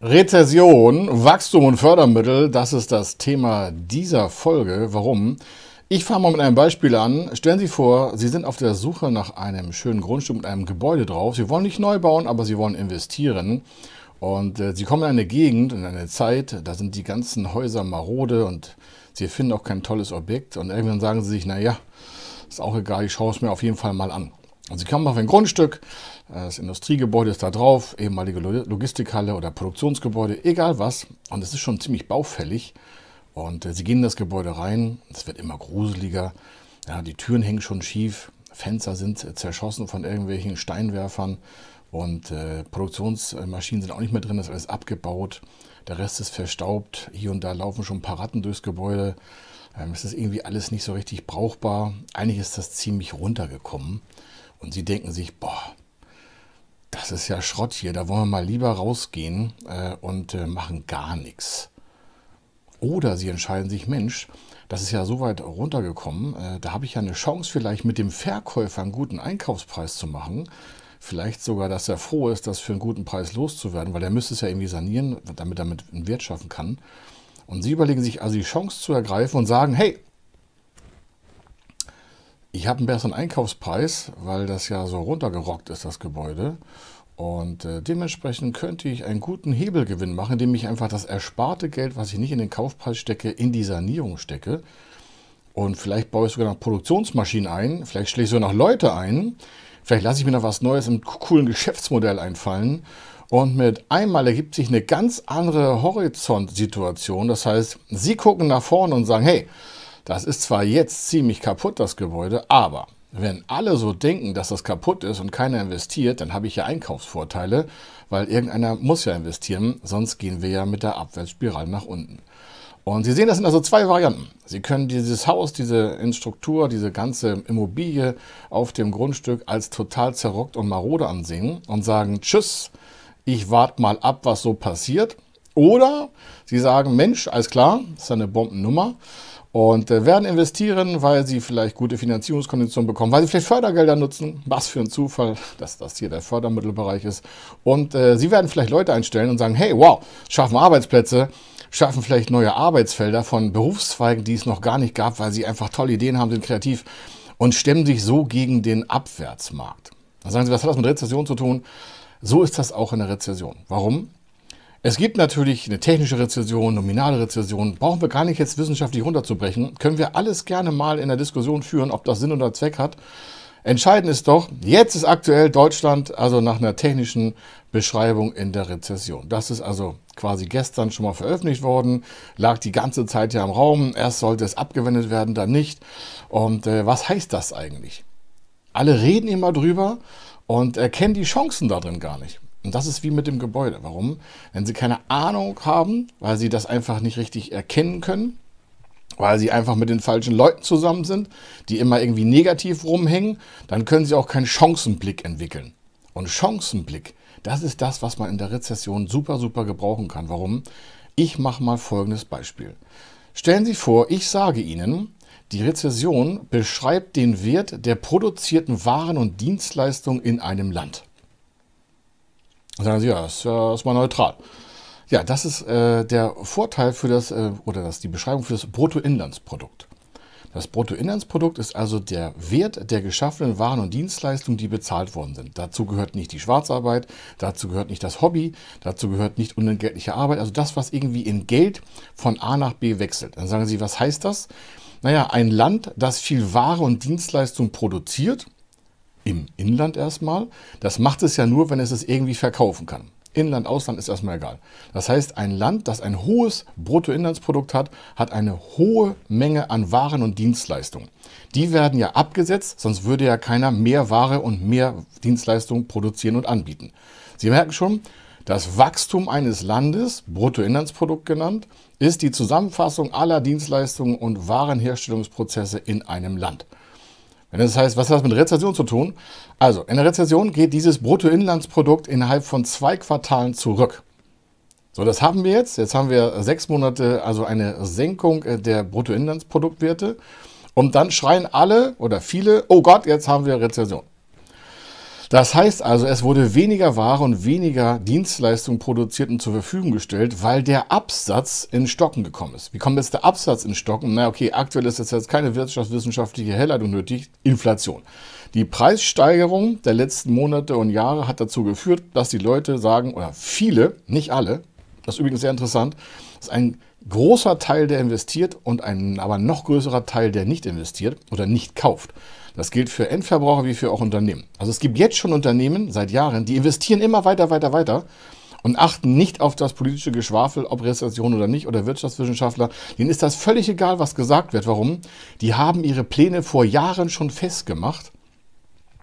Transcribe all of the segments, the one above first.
Rezession, Wachstum und Fördermittel, das ist das Thema dieser Folge. Warum? Ich fange mal mit einem Beispiel an. Stellen Sie vor, Sie sind auf der Suche nach einem schönen Grundstück mit einem Gebäude drauf. Sie wollen nicht neu bauen, aber Sie wollen investieren. Und äh, Sie kommen in eine Gegend, in eine Zeit, da sind die ganzen Häuser marode und Sie finden auch kein tolles Objekt. Und irgendwann sagen Sie sich, naja, ist auch egal, ich schaue es mir auf jeden Fall mal an. Und also Sie kamen auf ein Grundstück, äh, das Industriegebäude ist da drauf, ehemalige Logistikhalle oder Produktionsgebäude, egal was. Und es ist schon ziemlich baufällig. Und äh, sie gehen in das Gebäude rein, es wird immer gruseliger. Ja, die Türen hängen schon schief, Fenster sind äh, zerschossen von irgendwelchen Steinwerfern und äh, Produktionsmaschinen sind auch nicht mehr drin, das ist alles abgebaut. Der Rest ist verstaubt, hier und da laufen schon ein paar Ratten durchs Gebäude. Ähm, es ist irgendwie alles nicht so richtig brauchbar. Eigentlich ist das ziemlich runtergekommen. Und sie denken sich, boah, das ist ja Schrott hier, da wollen wir mal lieber rausgehen äh, und äh, machen gar nichts. Oder sie entscheiden sich, Mensch, das ist ja so weit runtergekommen, äh, da habe ich ja eine Chance vielleicht mit dem Verkäufer einen guten Einkaufspreis zu machen. Vielleicht sogar, dass er froh ist, das für einen guten Preis loszuwerden, weil er müsste es ja irgendwie sanieren, damit er mit einen Wert schaffen kann. Und sie überlegen sich also die Chance zu ergreifen und sagen, hey, ich habe einen besseren Einkaufspreis, weil das ja so runtergerockt ist, das Gebäude. Und äh, dementsprechend könnte ich einen guten Hebelgewinn machen, indem ich einfach das ersparte Geld, was ich nicht in den Kaufpreis stecke, in die Sanierung stecke. Und vielleicht baue ich sogar noch Produktionsmaschinen ein, vielleicht schließe ich sogar noch Leute ein, vielleicht lasse ich mir noch was Neues im coolen Geschäftsmodell einfallen. Und mit einmal ergibt sich eine ganz andere Horizontsituation. Das heißt, Sie gucken nach vorne und sagen, hey, das ist zwar jetzt ziemlich kaputt, das Gebäude, aber wenn alle so denken, dass das kaputt ist und keiner investiert, dann habe ich ja Einkaufsvorteile, weil irgendeiner muss ja investieren, sonst gehen wir ja mit der Abwärtsspirale nach unten. Und Sie sehen, das sind also zwei Varianten. Sie können dieses Haus, diese Instruktur, diese ganze Immobilie auf dem Grundstück als total zerrockt und marode ansehen und sagen, tschüss, ich warte mal ab, was so passiert. Oder Sie sagen, Mensch, alles klar, ist eine Bombennummer und äh, werden investieren, weil sie vielleicht gute Finanzierungskonditionen bekommen, weil sie vielleicht Fördergelder nutzen. Was für ein Zufall, dass das hier der Fördermittelbereich ist. Und äh, sie werden vielleicht Leute einstellen und sagen, hey, wow, schaffen Arbeitsplätze, schaffen vielleicht neue Arbeitsfelder von Berufszweigen, die es noch gar nicht gab, weil sie einfach tolle Ideen haben, sind kreativ und stemmen sich so gegen den Abwärtsmarkt. Dann sagen Sie, was hat das mit Rezession zu tun? So ist das auch in der Rezession. Warum? Es gibt natürlich eine technische Rezession, nominale Rezession, brauchen wir gar nicht jetzt wissenschaftlich runterzubrechen, können wir alles gerne mal in der Diskussion führen, ob das Sinn oder Zweck hat. Entscheidend ist doch, jetzt ist aktuell Deutschland also nach einer technischen Beschreibung in der Rezession. Das ist also quasi gestern schon mal veröffentlicht worden, lag die ganze Zeit ja im Raum, erst sollte es abgewendet werden, dann nicht. Und äh, was heißt das eigentlich? Alle reden immer drüber und erkennen die Chancen darin gar nicht. Und das ist wie mit dem Gebäude. Warum? Wenn sie keine Ahnung haben, weil sie das einfach nicht richtig erkennen können, weil sie einfach mit den falschen Leuten zusammen sind, die immer irgendwie negativ rumhängen, dann können sie auch keinen Chancenblick entwickeln. Und Chancenblick, das ist das, was man in der Rezession super, super gebrauchen kann. Warum? Ich mache mal folgendes Beispiel. Stellen Sie vor, ich sage Ihnen, die Rezession beschreibt den Wert der produzierten Waren und Dienstleistungen in einem Land sagen sie, ja, ist erstmal neutral. Ja, das ist äh, der Vorteil für das, äh, oder das ist die Beschreibung für das Bruttoinlandsprodukt. Das Bruttoinlandsprodukt ist also der Wert der geschaffenen Waren und Dienstleistungen, die bezahlt worden sind. Dazu gehört nicht die Schwarzarbeit, dazu gehört nicht das Hobby, dazu gehört nicht unentgeltliche Arbeit, also das, was irgendwie in Geld von A nach B wechselt. Dann sagen Sie, was heißt das? Naja, ein Land, das viel Ware und Dienstleistung produziert, im Inland erstmal. Das macht es ja nur, wenn es es irgendwie verkaufen kann. Inland, Ausland ist erstmal egal. Das heißt, ein Land, das ein hohes Bruttoinlandsprodukt hat, hat eine hohe Menge an Waren und Dienstleistungen. Die werden ja abgesetzt, sonst würde ja keiner mehr Ware und mehr Dienstleistungen produzieren und anbieten. Sie merken schon, das Wachstum eines Landes, Bruttoinlandsprodukt genannt, ist die Zusammenfassung aller Dienstleistungen und Warenherstellungsprozesse in einem Land. Wenn Das heißt, was hat das mit Rezession zu tun? Also, in der Rezession geht dieses Bruttoinlandsprodukt innerhalb von zwei Quartalen zurück. So, das haben wir jetzt. Jetzt haben wir sechs Monate, also eine Senkung äh, der Bruttoinlandsproduktwerte. Und dann schreien alle oder viele, oh Gott, jetzt haben wir Rezession. Das heißt also, es wurde weniger Ware und weniger Dienstleistung produziert und zur Verfügung gestellt, weil der Absatz in Stocken gekommen ist. Wie kommt jetzt der Absatz in Stocken? Na okay, aktuell ist jetzt, jetzt keine wirtschaftswissenschaftliche Herleitung nötig. Inflation. Die Preissteigerung der letzten Monate und Jahre hat dazu geführt, dass die Leute sagen, oder viele, nicht alle, das ist übrigens sehr interessant, dass ein großer Teil, der investiert und ein aber noch größerer Teil, der nicht investiert oder nicht kauft. Das gilt für Endverbraucher wie für auch Unternehmen. Also es gibt jetzt schon Unternehmen seit Jahren, die investieren immer weiter, weiter, weiter und achten nicht auf das politische Geschwafel, ob Rezession oder nicht, oder Wirtschaftswissenschaftler. Denen ist das völlig egal, was gesagt wird. Warum? Die haben ihre Pläne vor Jahren schon festgemacht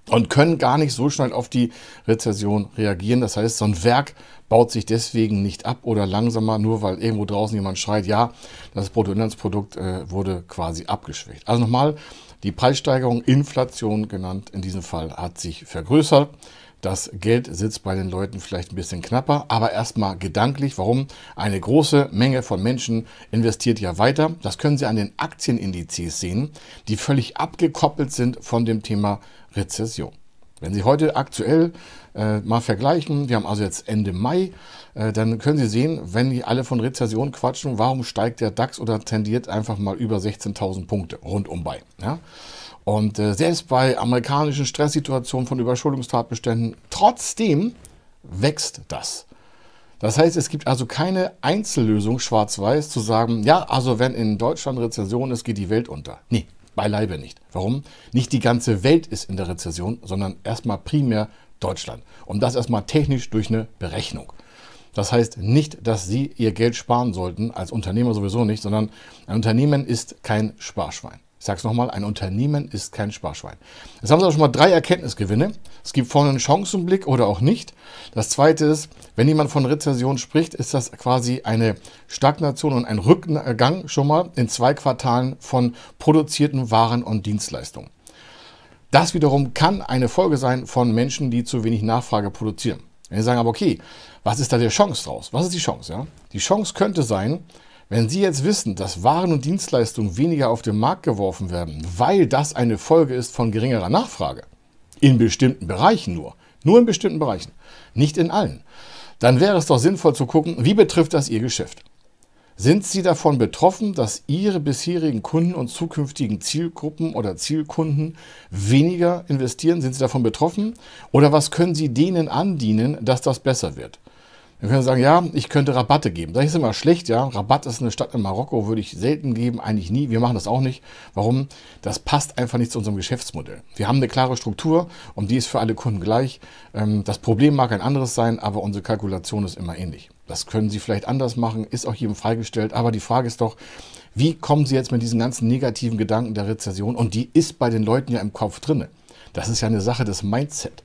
und können gar nicht so schnell auf die Rezession reagieren. Das heißt, so ein Werk baut sich deswegen nicht ab oder langsamer, nur weil irgendwo draußen jemand schreit, ja, das Bruttoinlandsprodukt äh, wurde quasi abgeschwächt. Also nochmal, die Preissteigerung, Inflation genannt, in diesem Fall hat sich vergrößert. Das Geld sitzt bei den Leuten vielleicht ein bisschen knapper, aber erstmal gedanklich, warum? Eine große Menge von Menschen investiert ja weiter. Das können Sie an den Aktienindizes sehen, die völlig abgekoppelt sind von dem Thema Rezession. Wenn Sie heute aktuell äh, mal vergleichen, wir haben also jetzt Ende Mai, äh, dann können Sie sehen, wenn die alle von Rezession quatschen, warum steigt der DAX oder tendiert einfach mal über 16.000 Punkte rundum bei. Ja? Und äh, selbst bei amerikanischen Stresssituationen von Überschuldungstatbeständen, trotzdem wächst das. Das heißt, es gibt also keine Einzellösung schwarz-weiß zu sagen, ja, also wenn in Deutschland Rezession ist, geht die Welt unter. Nee, Beileibe nicht. Warum? Nicht die ganze Welt ist in der Rezession, sondern erstmal primär Deutschland. Und das erstmal technisch durch eine Berechnung. Das heißt nicht, dass Sie Ihr Geld sparen sollten, als Unternehmer sowieso nicht, sondern ein Unternehmen ist kein Sparschwein. Ich sage es nochmal, ein Unternehmen ist kein Sparschwein. Jetzt haben Sie auch schon mal drei Erkenntnisgewinne. Es gibt vorne einen Chancenblick oder auch nicht. Das Zweite ist, wenn jemand von Rezession spricht, ist das quasi eine Stagnation und ein Rückgang schon mal in zwei Quartalen von produzierten Waren und Dienstleistungen. Das wiederum kann eine Folge sein von Menschen, die zu wenig Nachfrage produzieren. Wenn Sie sagen aber, okay, was ist da der Chance draus? Was ist die Chance? Ja? Die Chance könnte sein, wenn Sie jetzt wissen, dass Waren und Dienstleistungen weniger auf den Markt geworfen werden, weil das eine Folge ist von geringerer Nachfrage, in bestimmten Bereichen nur, nur in bestimmten Bereichen, nicht in allen, dann wäre es doch sinnvoll zu gucken, wie betrifft das Ihr Geschäft. Sind Sie davon betroffen, dass Ihre bisherigen Kunden und zukünftigen Zielgruppen oder Zielkunden weniger investieren? Sind Sie davon betroffen? Oder was können Sie denen andienen, dass das besser wird? Dann können Sie sagen, ja, ich könnte Rabatte geben. Das ist immer schlecht, ja. Rabatt ist eine Stadt in Marokko, würde ich selten geben, eigentlich nie. Wir machen das auch nicht. Warum? Das passt einfach nicht zu unserem Geschäftsmodell. Wir haben eine klare Struktur und die ist für alle Kunden gleich. Ähm, das Problem mag ein anderes sein, aber unsere Kalkulation ist immer ähnlich. Das können Sie vielleicht anders machen, ist auch jedem freigestellt. Aber die Frage ist doch, wie kommen Sie jetzt mit diesen ganzen negativen Gedanken der Rezession? Und die ist bei den Leuten ja im Kopf drinne. Das ist ja eine Sache des Mindset.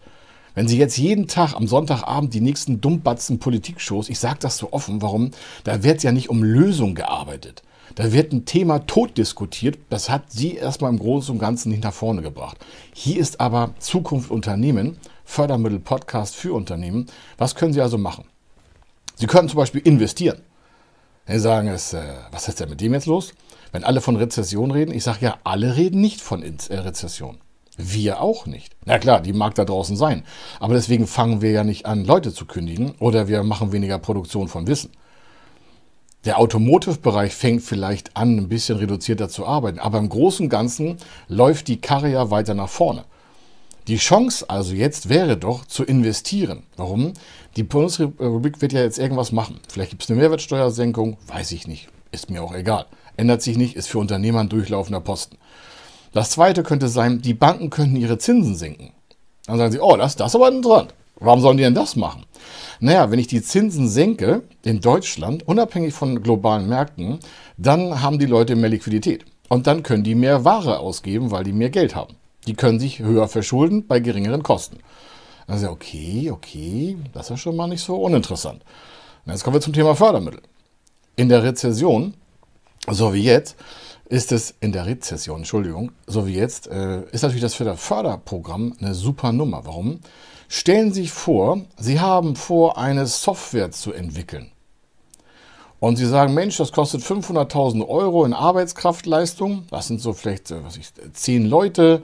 Wenn Sie jetzt jeden Tag am Sonntagabend die nächsten dummbatzen Politikshows, ich sage das so offen, warum, da wird ja nicht um Lösung gearbeitet. Da wird ein Thema tot diskutiert. Das hat Sie erstmal im Großen und Ganzen nicht nach vorne gebracht. Hier ist aber Zukunft Unternehmen, Fördermittel Podcast für Unternehmen. Was können Sie also machen? Sie können zum Beispiel investieren. Sie sagen es, äh, was ist denn mit dem jetzt los? Wenn alle von Rezession reden, ich sage ja, alle reden nicht von äh, Rezession. Wir auch nicht. Na klar, die mag da draußen sein. Aber deswegen fangen wir ja nicht an, Leute zu kündigen oder wir machen weniger Produktion von Wissen. Der Automotive-Bereich fängt vielleicht an, ein bisschen reduzierter zu arbeiten, aber im Großen und Ganzen läuft die Karre ja weiter nach vorne. Die Chance also jetzt wäre doch, zu investieren. Warum? Die Bundesrepublik wird ja jetzt irgendwas machen. Vielleicht gibt es eine Mehrwertsteuersenkung, weiß ich nicht. Ist mir auch egal. Ändert sich nicht, ist für Unternehmer ein durchlaufender Posten. Das zweite könnte sein, die Banken könnten ihre Zinsen senken. Dann sagen sie, oh, das, das ist aber interessant. Warum sollen die denn das machen? Naja, wenn ich die Zinsen senke in Deutschland, unabhängig von globalen Märkten, dann haben die Leute mehr Liquidität. Und dann können die mehr Ware ausgeben, weil die mehr Geld haben. Die können sich höher verschulden bei geringeren Kosten. Dann sagen sie, okay, okay, das ist schon mal nicht so uninteressant. Und jetzt kommen wir zum Thema Fördermittel. In der Rezession, so wie jetzt, ist es in der Rezession, Entschuldigung, so wie jetzt, äh, ist natürlich das Förderprogramm eine super Nummer. Warum? Stellen Sie sich vor, Sie haben vor, eine Software zu entwickeln. Und Sie sagen, Mensch, das kostet 500.000 Euro in Arbeitskraftleistung. Das sind so vielleicht äh, was ich, zehn Leute,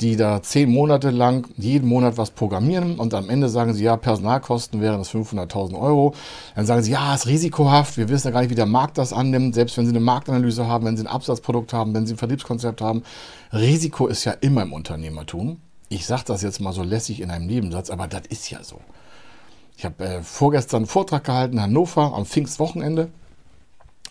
die da zehn Monate lang jeden Monat was programmieren. Und am Ende sagen Sie, ja, Personalkosten wären das 500.000 Euro. Dann sagen Sie, ja, ist risikohaft. Wir wissen ja gar nicht, wie der Markt das annimmt. Selbst wenn Sie eine Marktanalyse haben, wenn Sie ein Absatzprodukt haben, wenn Sie ein Vertriebskonzept haben. Risiko ist ja immer im Unternehmertum. Ich sage das jetzt mal so lässig in einem Nebensatz, aber das ist ja so. Ich habe äh, vorgestern einen Vortrag gehalten in Hannover am Pfingstwochenende.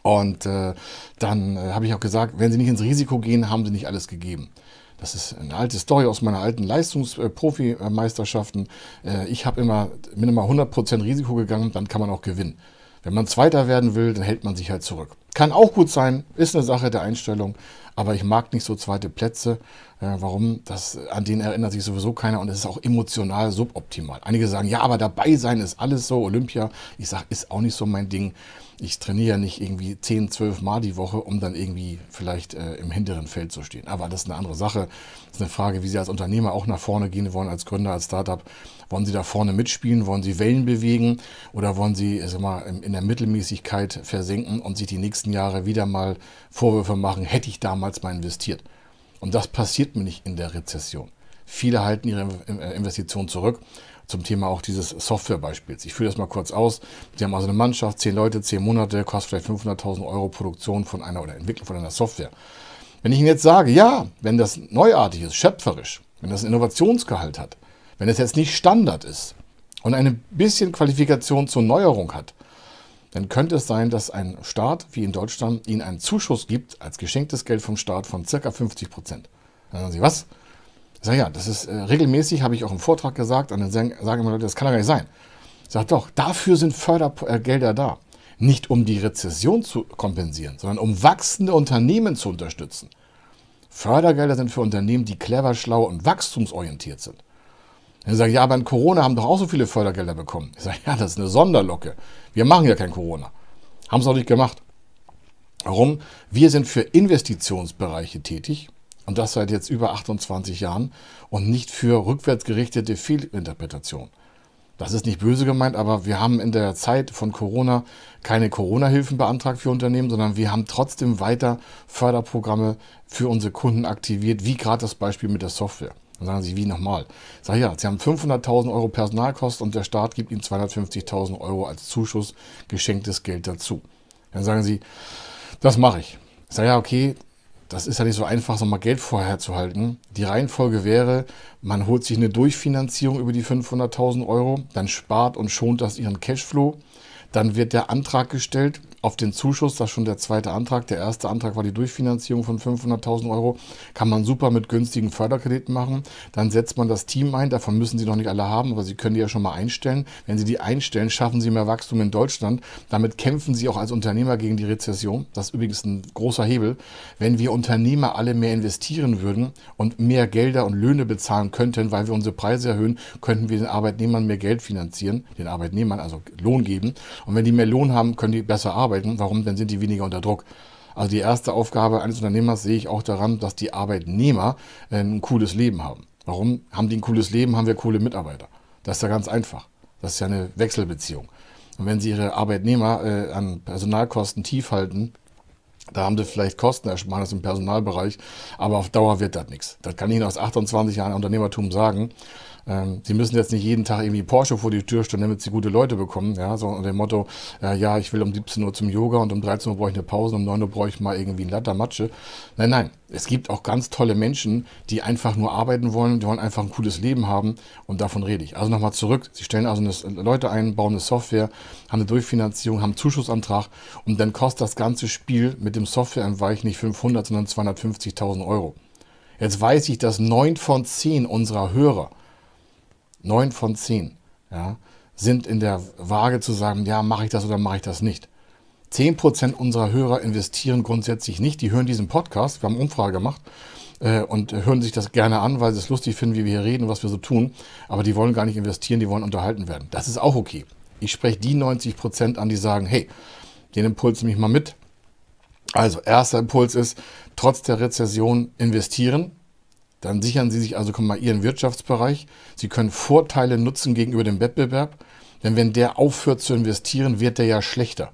Und äh, dann äh, habe ich auch gesagt, wenn Sie nicht ins Risiko gehen, haben Sie nicht alles gegeben. Das ist eine alte Story aus meiner alten Leistungsprofimeisterschaften. Äh, äh, ich habe immer, bin immer 100% Risiko gegangen, dann kann man auch gewinnen. Wenn man Zweiter werden will, dann hält man sich halt zurück. Kann auch gut sein, ist eine Sache der Einstellung. Aber ich mag nicht so zweite Plätze. Äh, warum? Das, an denen erinnert sich sowieso keiner und es ist auch emotional suboptimal. Einige sagen, ja, aber dabei sein ist alles so, Olympia. Ich sage, ist auch nicht so mein Ding ich trainiere ja nicht irgendwie 10, 12 Mal die Woche, um dann irgendwie vielleicht äh, im hinteren Feld zu stehen. Aber das ist eine andere Sache. Das ist eine Frage, wie Sie als Unternehmer auch nach vorne gehen wollen, als Gründer, als Startup. Wollen Sie da vorne mitspielen? Wollen Sie Wellen bewegen? Oder wollen Sie äh, sag mal, in der Mittelmäßigkeit versinken und sich die nächsten Jahre wieder mal Vorwürfe machen, hätte ich damals mal investiert? Und das passiert mir nicht in der Rezession. Viele halten ihre äh, Investitionen zurück zum Thema auch dieses Softwarebeispiels. Ich führe das mal kurz aus. Sie haben also eine Mannschaft, zehn Leute, zehn Monate, kostet vielleicht 500.000 Euro Produktion von einer oder Entwicklung von einer Software. Wenn ich Ihnen jetzt sage, ja, wenn das neuartig ist, schöpferisch, wenn das einen Innovationsgehalt hat, wenn es jetzt nicht Standard ist und ein bisschen Qualifikation zur Neuerung hat, dann könnte es sein, dass ein Staat wie in Deutschland Ihnen einen Zuschuss gibt als geschenktes Geld vom Staat von circa 50 Prozent. Dann sagen Sie, was? Ich sage, ja, das ist äh, regelmäßig, habe ich auch im Vortrag gesagt, und dann sagen, sagen immer Leute, das kann doch gar nicht sein. Ich sage, doch, dafür sind Fördergelder da. Nicht um die Rezession zu kompensieren, sondern um wachsende Unternehmen zu unterstützen. Fördergelder sind für Unternehmen, die clever, schlau und wachstumsorientiert sind. Dann sage ich, ja, aber in Corona haben doch auch so viele Fördergelder bekommen. Ich sage, ja, das ist eine Sonderlocke. Wir machen ja kein Corona. Haben es auch nicht gemacht. Warum? Wir sind für Investitionsbereiche tätig, und das seit jetzt über 28 Jahren und nicht für rückwärtsgerichtete Fehlinterpretation. Das ist nicht böse gemeint, aber wir haben in der Zeit von Corona keine Corona-Hilfen beantragt für Unternehmen, sondern wir haben trotzdem weiter Förderprogramme für unsere Kunden aktiviert, wie gerade das Beispiel mit der Software. Dann sagen sie, wie nochmal? Ich sage ja, sie haben 500.000 Euro Personalkosten und der Staat gibt ihnen 250.000 Euro als Zuschuss geschenktes Geld dazu. Dann sagen sie, das mache ich. Ich sage, ja, okay, das ist ja nicht so einfach, so mal Geld vorher zu halten. Die Reihenfolge wäre, man holt sich eine Durchfinanzierung über die 500.000 Euro, dann spart und schont das ihren Cashflow, dann wird der Antrag gestellt auf den Zuschuss, das ist schon der zweite Antrag. Der erste Antrag war die Durchfinanzierung von 500.000 Euro. Kann man super mit günstigen Förderkrediten machen. Dann setzt man das Team ein. Davon müssen Sie noch nicht alle haben, aber Sie können die ja schon mal einstellen. Wenn Sie die einstellen, schaffen Sie mehr Wachstum in Deutschland. Damit kämpfen Sie auch als Unternehmer gegen die Rezession. Das ist übrigens ein großer Hebel. Wenn wir Unternehmer alle mehr investieren würden und mehr Gelder und Löhne bezahlen könnten, weil wir unsere Preise erhöhen, könnten wir den Arbeitnehmern mehr Geld finanzieren, den Arbeitnehmern also Lohn geben. Und wenn die mehr Lohn haben, können die besser arbeiten arbeiten, warum dann sind die weniger unter Druck? Also die erste Aufgabe eines Unternehmers sehe ich auch daran, dass die Arbeitnehmer ähm, ein cooles Leben haben. Warum haben die ein cooles Leben? Haben wir coole Mitarbeiter. Das ist ja ganz einfach. Das ist ja eine Wechselbeziehung. Und wenn Sie Ihre Arbeitnehmer äh, an Personalkosten tief halten, da haben Sie vielleicht Kostenersparnis im Personalbereich, aber auf Dauer wird das nichts. Das kann ich Ihnen aus 28 Jahren Unternehmertum sagen ähm, sie müssen jetzt nicht jeden Tag irgendwie Porsche vor die Tür stellen, damit sie gute Leute bekommen. Ja, so unter dem Motto, äh, ja, ich will um 17 Uhr zum Yoga und um 13 Uhr brauche ich eine Pause, um 9 Uhr brauche ich mal irgendwie ein Lattermatsche. Nein, nein, es gibt auch ganz tolle Menschen, die einfach nur arbeiten wollen, die wollen einfach ein cooles Leben haben und davon rede ich. Also nochmal zurück, sie stellen also eine, Leute ein, bauen eine Software, haben eine Durchfinanzierung, haben einen Zuschussantrag und dann kostet das ganze Spiel mit dem Softwareentweich nicht 500, sondern 250.000 Euro. Jetzt weiß ich, dass neun von zehn unserer Hörer neun von zehn ja, sind in der Waage zu sagen, ja, mache ich das oder mache ich das nicht. Zehn Prozent unserer Hörer investieren grundsätzlich nicht. Die hören diesen Podcast, wir haben Umfrage gemacht äh, und hören sich das gerne an, weil sie es lustig finden, wie wir hier reden, was wir so tun. Aber die wollen gar nicht investieren, die wollen unterhalten werden. Das ist auch okay. Ich spreche die 90 Prozent an, die sagen, hey, den Impuls nehme ich mal mit. Also, erster Impuls ist, trotz der Rezession investieren, dann sichern Sie sich also komm mal Ihren Wirtschaftsbereich. Sie können Vorteile nutzen gegenüber dem Wettbewerb, denn wenn der aufhört zu investieren, wird der ja schlechter.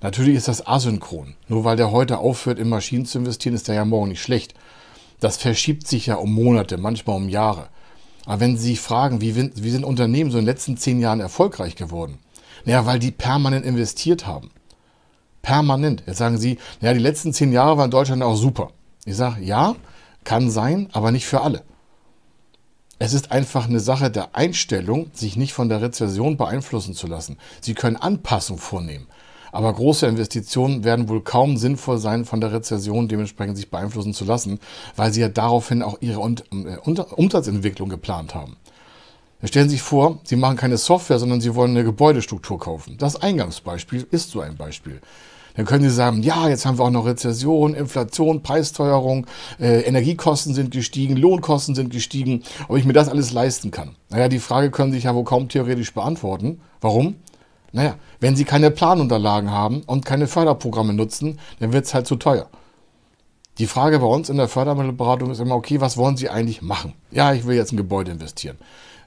Natürlich ist das asynchron. Nur weil der heute aufhört, in Maschinen zu investieren, ist der ja morgen nicht schlecht. Das verschiebt sich ja um Monate, manchmal um Jahre. Aber wenn Sie sich fragen, wie, wie sind Unternehmen so in den letzten zehn Jahren erfolgreich geworden? Naja, weil die permanent investiert haben. Permanent. Jetzt sagen Sie, naja, die letzten zehn Jahre waren in Deutschland auch super. Ich sage, ja, kann sein, aber nicht für alle. Es ist einfach eine Sache der Einstellung, sich nicht von der Rezession beeinflussen zu lassen. Sie können Anpassung vornehmen, aber große Investitionen werden wohl kaum sinnvoll sein, von der Rezession dementsprechend sich beeinflussen zu lassen, weil sie ja daraufhin auch ihre äh, Umsatzentwicklung geplant haben. Stellen Sie sich vor, Sie machen keine Software, sondern Sie wollen eine Gebäudestruktur kaufen. Das Eingangsbeispiel ist so ein Beispiel. Dann können Sie sagen, ja, jetzt haben wir auch noch Rezession, Inflation, Preisteuerung, äh, Energiekosten sind gestiegen, Lohnkosten sind gestiegen, ob ich mir das alles leisten kann. Naja, die Frage können Sie sich ja wohl kaum theoretisch beantworten. Warum? Naja, wenn Sie keine Planunterlagen haben und keine Förderprogramme nutzen, dann wird es halt zu teuer. Die Frage bei uns in der Fördermittelberatung ist immer, okay, was wollen Sie eigentlich machen? Ja, ich will jetzt ein Gebäude investieren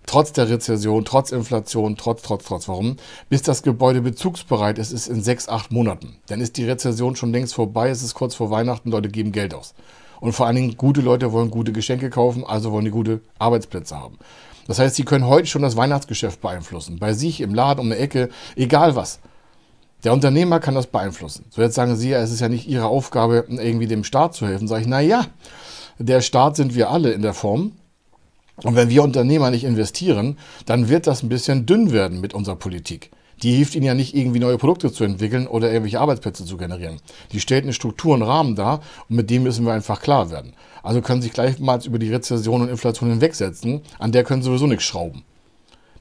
trotz der Rezession, trotz Inflation, trotz, trotz, trotz. Warum? Bis das Gebäude bezugsbereit ist, ist in sechs, acht Monaten. Dann ist die Rezession schon längst vorbei, es ist kurz vor Weihnachten, Leute geben Geld aus. Und vor allen Dingen, gute Leute wollen gute Geschenke kaufen, also wollen die gute Arbeitsplätze haben. Das heißt, sie können heute schon das Weihnachtsgeschäft beeinflussen. Bei sich, im Laden, um eine Ecke, egal was. Der Unternehmer kann das beeinflussen. So jetzt sagen Sie ja, es ist ja nicht Ihre Aufgabe, irgendwie dem Staat zu helfen. Sage ich, na ja, der Staat sind wir alle in der Form. Und wenn wir Unternehmer nicht investieren, dann wird das ein bisschen dünn werden mit unserer Politik. Die hilft ihnen ja nicht irgendwie neue Produkte zu entwickeln oder irgendwelche Arbeitsplätze zu generieren. Die stellt eine Struktur und Rahmen dar und mit dem müssen wir einfach klar werden. Also können sie sich gleichmals über die Rezession und Inflation hinwegsetzen, an der können sie sowieso nichts schrauben.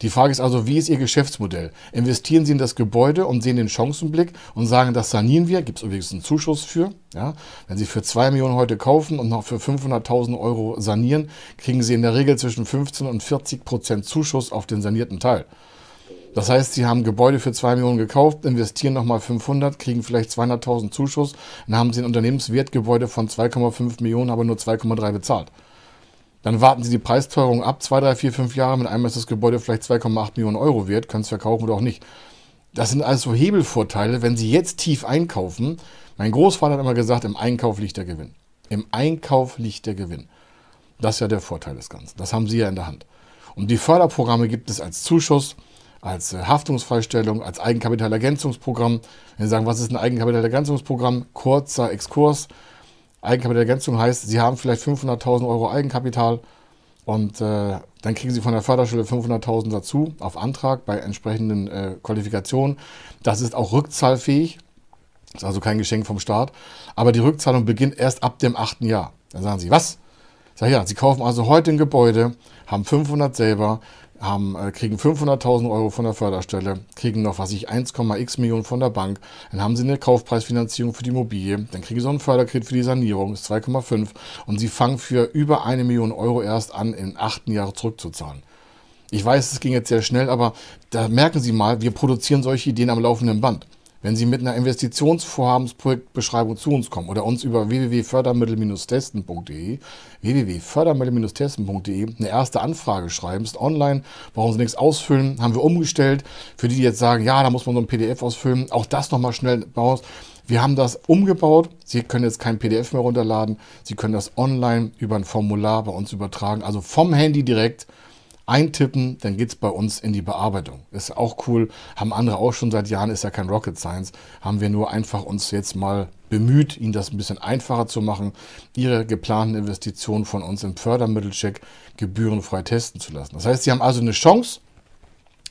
Die Frage ist also, wie ist Ihr Geschäftsmodell? Investieren Sie in das Gebäude und sehen den Chancenblick und sagen, das sanieren wir, gibt es übrigens einen Zuschuss für. Ja? Wenn Sie für 2 Millionen heute kaufen und noch für 500.000 Euro sanieren, kriegen Sie in der Regel zwischen 15 und 40 Prozent Zuschuss auf den sanierten Teil. Das heißt, Sie haben Gebäude für 2 Millionen gekauft, investieren nochmal 500, kriegen vielleicht 200.000 Zuschuss, dann haben Sie ein Unternehmenswertgebäude von 2,5 Millionen, aber nur 2,3 bezahlt. Dann warten Sie die Preisteuerung ab, zwei, drei, vier, fünf Jahre. Mit einem ist das Gebäude vielleicht 2,8 Millionen Euro wert, können es verkaufen oder auch nicht. Das sind also Hebelvorteile, wenn Sie jetzt tief einkaufen. Mein Großvater hat immer gesagt, im Einkauf liegt der Gewinn. Im Einkauf liegt der Gewinn. Das ist ja der Vorteil des Ganzen. Das haben Sie ja in der Hand. Und die Förderprogramme gibt es als Zuschuss, als äh, Haftungsfreistellung, als Eigenkapitalergänzungsprogramm. Wenn Sie sagen, was ist ein Eigenkapitalergänzungsprogramm? Kurzer Exkurs. Eigenkapitalergänzung heißt, Sie haben vielleicht 500.000 Euro Eigenkapital und äh, dann kriegen Sie von der Förderschule 500.000 dazu auf Antrag bei entsprechenden äh, Qualifikationen. Das ist auch rückzahlfähig, ist also kein Geschenk vom Staat. Aber die Rückzahlung beginnt erst ab dem achten Jahr. Dann sagen Sie, was? Sag ja, sie kaufen also heute ein Gebäude, haben 500 selber, haben, äh, kriegen 500.000 Euro von der Förderstelle, kriegen noch, was ich, 1,x Millionen von der Bank, dann haben sie eine Kaufpreisfinanzierung für die Immobilie, dann kriegen sie noch einen Förderkredit für die Sanierung, ist 2,5 und sie fangen für über eine Million Euro erst an, im achten Jahre zurückzuzahlen. Ich weiß, es ging jetzt sehr schnell, aber da merken Sie mal, wir produzieren solche Ideen am laufenden Band. Wenn Sie mit einer Investitionsvorhabensprojektbeschreibung zu uns kommen oder uns über www.fördermittel-testen.de, www.fördermittel-testen.de eine erste Anfrage schreiben, ist online, brauchen Sie nichts ausfüllen, haben wir umgestellt. Für die, die jetzt sagen, ja, da muss man so ein PDF ausfüllen, auch das nochmal schnell raus. Wir haben das umgebaut. Sie können jetzt kein PDF mehr runterladen. Sie können das online über ein Formular bei uns übertragen, also vom Handy direkt eintippen, dann geht es bei uns in die Bearbeitung. Ist auch cool, haben andere auch schon seit Jahren, ist ja kein Rocket Science, haben wir nur einfach uns jetzt mal bemüht, ihnen das ein bisschen einfacher zu machen, ihre geplanten Investitionen von uns im Fördermittelcheck gebührenfrei testen zu lassen. Das heißt, sie haben also eine Chance,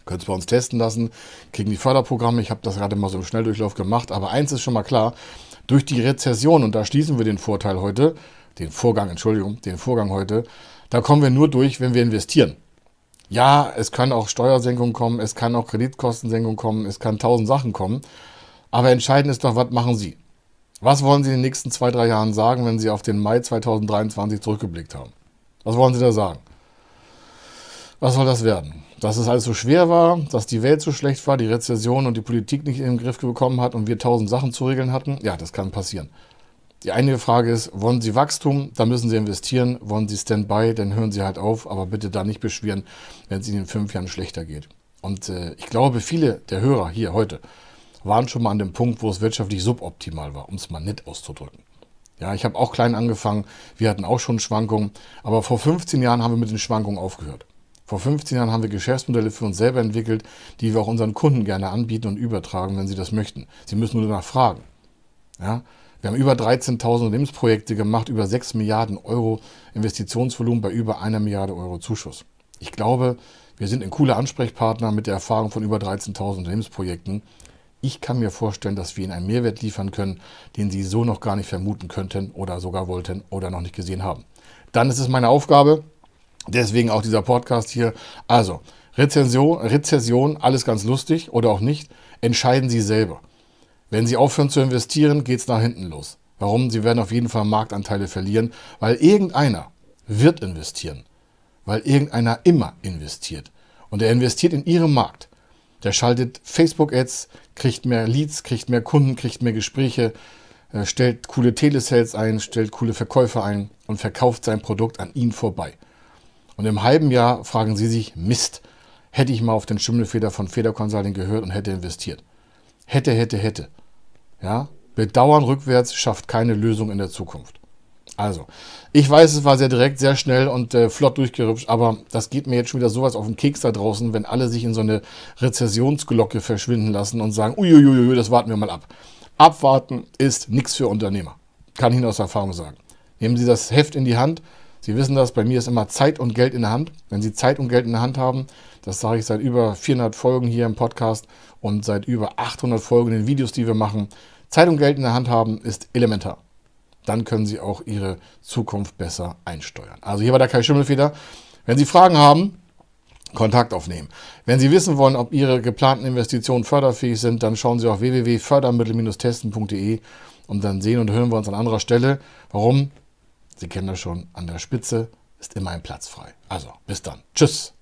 können es bei uns testen lassen, kriegen die Förderprogramme. Ich habe das gerade mal so im Schnelldurchlauf gemacht, aber eins ist schon mal klar, durch die Rezession, und da schließen wir den Vorteil heute, den Vorgang, Entschuldigung, den Vorgang heute, da kommen wir nur durch, wenn wir investieren. Ja, es können auch Steuersenkungen kommen, es kann auch Kreditkostensenkungen kommen, es kann tausend Sachen kommen. Aber entscheidend ist doch, was machen Sie? Was wollen Sie in den nächsten zwei, drei Jahren sagen, wenn Sie auf den Mai 2023 zurückgeblickt haben? Was wollen Sie da sagen? Was soll das werden? Dass es alles so schwer war, dass die Welt so schlecht war, die Rezession und die Politik nicht in den Griff bekommen hat und wir tausend Sachen zu regeln hatten? Ja, das kann passieren. Die eine Frage ist, wollen Sie Wachstum, dann müssen Sie investieren. Wollen Sie Standby, dann hören Sie halt auf. Aber bitte da nicht beschweren, wenn es Ihnen in fünf Jahren schlechter geht. Und äh, ich glaube, viele der Hörer hier heute waren schon mal an dem Punkt, wo es wirtschaftlich suboptimal war, um es mal nett auszudrücken. Ja, ich habe auch klein angefangen, wir hatten auch schon Schwankungen, aber vor 15 Jahren haben wir mit den Schwankungen aufgehört. Vor 15 Jahren haben wir Geschäftsmodelle für uns selber entwickelt, die wir auch unseren Kunden gerne anbieten und übertragen, wenn sie das möchten. Sie müssen nur danach fragen. Ja, wir haben über 13.000 Unternehmensprojekte gemacht, über 6 Milliarden Euro Investitionsvolumen bei über einer Milliarde Euro Zuschuss. Ich glaube, wir sind ein cooler Ansprechpartner mit der Erfahrung von über 13.000 Unternehmensprojekten. Ich kann mir vorstellen, dass wir Ihnen einen Mehrwert liefern können, den Sie so noch gar nicht vermuten könnten oder sogar wollten oder noch nicht gesehen haben. Dann ist es meine Aufgabe, deswegen auch dieser Podcast hier. Also, Rezension, Rezession, alles ganz lustig oder auch nicht, entscheiden Sie selber. Wenn sie aufhören zu investieren, geht es nach hinten los. Warum? Sie werden auf jeden Fall Marktanteile verlieren, weil irgendeiner wird investieren. Weil irgendeiner immer investiert. Und er investiert in ihrem Markt. Der schaltet Facebook-Ads, kriegt mehr Leads, kriegt mehr Kunden, kriegt mehr Gespräche, äh, stellt coole Telesales ein, stellt coole Verkäufe ein und verkauft sein Produkt an ihn vorbei. Und im halben Jahr fragen sie sich, Mist, hätte ich mal auf den Schimmelfeder von Feder Consulting gehört und hätte investiert. Hätte, hätte, hätte. Ja? Bedauern rückwärts schafft keine Lösung in der Zukunft. Also, ich weiß, es war sehr direkt, sehr schnell und äh, flott durchgerüpft, aber das geht mir jetzt schon wieder sowas auf den Keks da draußen, wenn alle sich in so eine Rezessionsglocke verschwinden lassen und sagen, uiuiui, das warten wir mal ab. Abwarten ist nichts für Unternehmer. Kann ich Ihnen aus Erfahrung sagen. Nehmen Sie das Heft in die Hand. Sie wissen das, bei mir ist immer Zeit und Geld in der Hand. Wenn Sie Zeit und Geld in der Hand haben, das sage ich seit über 400 Folgen hier im Podcast und seit über 800 folgenden Videos, die wir machen, Zeit und Geld in der Hand haben, ist elementar. Dann können Sie auch Ihre Zukunft besser einsteuern. Also hier war der Kai Schimmelfeder. Wenn Sie Fragen haben, Kontakt aufnehmen. Wenn Sie wissen wollen, ob Ihre geplanten Investitionen förderfähig sind, dann schauen Sie auf www.fördermittel-testen.de und dann sehen und hören wir uns an anderer Stelle. Warum? Sie kennen das schon, an der Spitze ist immer ein Platz frei. Also, bis dann. Tschüss.